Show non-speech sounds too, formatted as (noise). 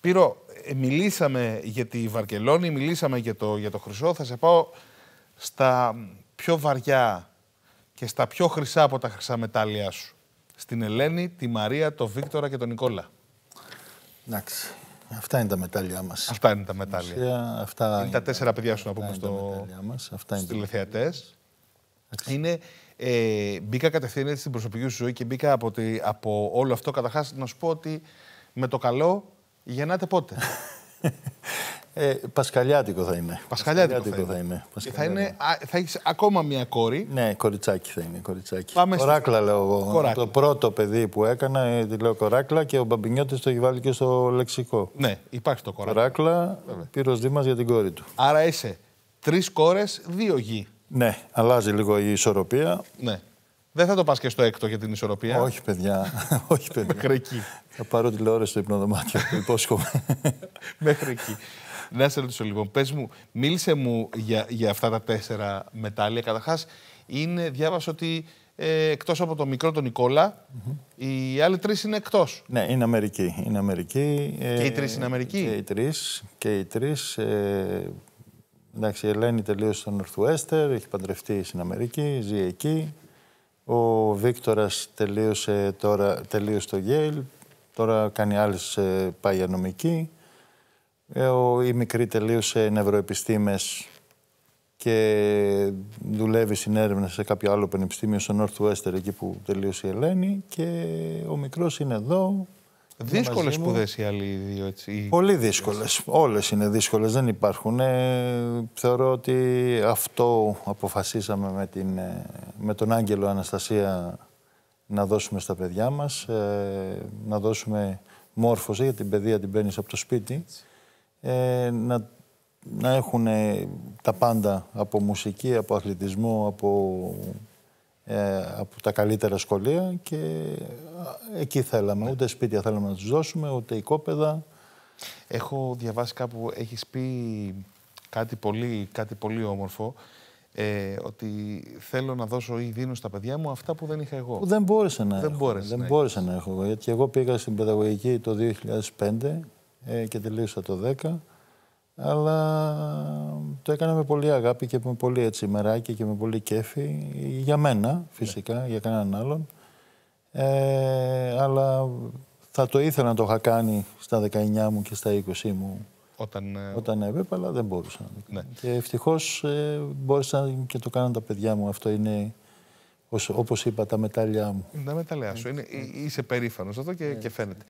Πύρο, ε, μιλήσαμε για τη Βαρκελόνη, μιλήσαμε για το, για το χρυσό. Θα σε πάω στα πιο βαριά και στα πιο χρυσά από τα χρυσά μετάλλια σου. Στην Ελένη, τη Μαρία, τον Βίκτορα και τον Νικόλα. Εντάξει. Αυτά είναι τα μετάλλια μας. Αυτά είναι τα μετάλλια. αυτά είναι, είναι τα τέσσερα παιδιά σου να πούμε στο... Μας, αυτά Είναι, ε, μπήκα κατευθείαν στην προσωπική σου ζωή και μπήκα από, τη, από όλο αυτό. Καταρχάς, να σου πω ότι με το καλό Γεννάτε πότε. Ε, Πασκαλιάτικο θα είναι. Πασκαλιάτικο, θα είναι. θα, είναι, θα έχεις ακόμα μία κόρη. Ναι, κοριτσάκι θα είναι. Κοριτσάκι. κοράκλα στις... λέω εγώ. Το πρώτο παιδί που έκανα ε, τη λέω κοράκλα και ο Μπαμπινιώτης το έχει βάλει και στο λεξικό. Ναι, υπάρχει το κοράκλα. Κοράκλα, πύρος Δήμας για την κόρη του. Άρα είσαι τρεις κόρες, δύο γη. Ναι, αλλάζει λίγο η ισορροπία. Ναι. Δεν θα το πας και στο έκτο για την ισορροπία. Όχι, παιδιά. (laughs) Όχι, παιδιά. Μέχρι εκεί. Θα πάρω τηλεόραση στο υπνοδωμάτιο. (laughs) Υπόσχομαι. (laughs) Μέχρι εκεί. Να σε ρωτήσω λοιπόν, πες μου, μίλησε μου για, για αυτά τα τέσσερα μετάλλια. Καταρχάς, διάβασα ότι ε, εκτός από το μικρό τον νικολα οι άλλοι τρεις είναι εκτός. Ναι, είναι Αμερική. Είναι Αμερική ε, και οι τρεις είναι Αμερική. Και οι τρεις. Και οι τρεις, ε, εντάξει, η Ελένη τελείωσε στο Northwestern, έχει παντρευτεί στην Αμερική, ζει εκεί. Ο Βίκτορας τελείωσε, τώρα, τελείωσε το Yale, τώρα κάνει άλλες ε, πάει νομική. Ε, ο, η μικρή τελείωσε νευροεπιστήμες και δουλεύει στην έρευνα σε κάποιο άλλο πανεπιστήμιο στο Northwestern εκεί που τελείωσε η Ελένη και ο μικρός είναι εδώ. Δύσκολες σπουδές οι άλλοι δύο, έτσι. Πολύ δύσκολες. Όλες είναι δύσκολες, δεν υπάρχουν. Ε, θεωρώ ότι αυτό αποφασίσαμε με την με τον Άγγελο Αναστασία να δώσουμε στα παιδιά μας, ε, να δώσουμε μόρφωση, για την παιδεία την παίρνεις από το σπίτι, ε, να, να έχουν ε, τα πάντα από μουσική, από αθλητισμό, από, από τα καλύτερα σχολεία και εκεί θέλαμε. Ούτε σπίτια θέλαμε να τους δώσουμε, ούτε οικόπεδα. Έχω διαβάσει κάπου, έχεις πει κάτι πολύ, κάτι πολύ όμορφο. Ε, ότι θέλω να δώσω ή δίνω στα παιδιά μου αυτά που δεν είχα εγώ. Που δεν μπόρεσα να δεν έχω. δεν να μπόρεσα να έχω εγώ. Γιατί εγώ πήγα στην παιδαγωγική το 2005 ε, και τελείωσα το 2010. Αλλά το έκανα με πολύ αγάπη και με πολύ έτσι μεράκι και με πολύ κέφι. Για μένα ναι. φυσικά, για κανέναν άλλον. Ε, αλλά θα το ήθελα να το είχα κάνει στα 19 μου και στα 20 μου όταν, ε, Όταν αλλά δεν μπορούσα. Ναι. Και ευτυχώς ε, μπόρεσαν και το κάνω τα παιδιά μου. Αυτό είναι, όπως είπα, τα μετάλλια μου. Τα μετάλλια σου. Είναι, ε, είσαι περήφανος αυτό και, ναι. και φαίνεται.